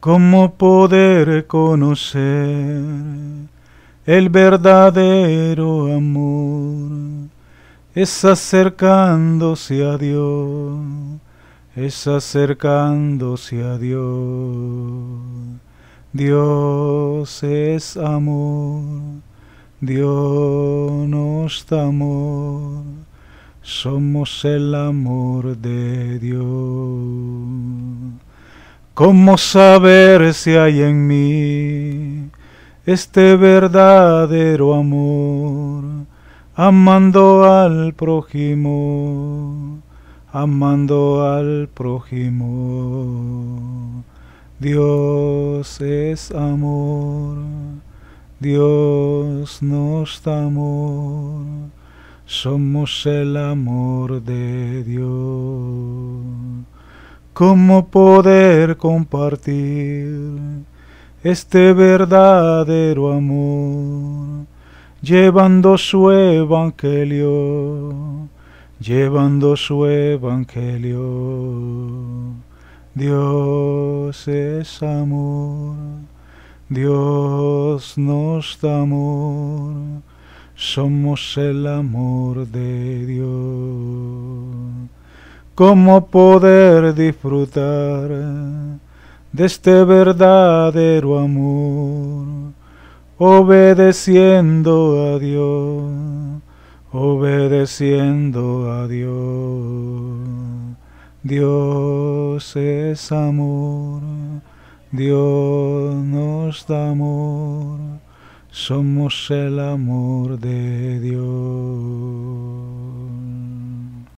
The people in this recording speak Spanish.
¿Cómo poder conocer el verdadero amor? Es acercándose a Dios, es acercándose a Dios. Dios es amor, Dios nos da amor, somos el amor de Dios. ¿Cómo saber si hay en mí este verdadero amor? Amando al prójimo, amando al prójimo. Dios es amor, Dios nos da amor, somos el amor de Dios cómo poder compartir este verdadero amor, llevando su evangelio, llevando su evangelio. Dios es amor, Dios nos da amor, somos el amor de Dios cómo poder disfrutar de este verdadero amor, obedeciendo a Dios, obedeciendo a Dios. Dios es amor, Dios nos da amor, somos el amor de Dios.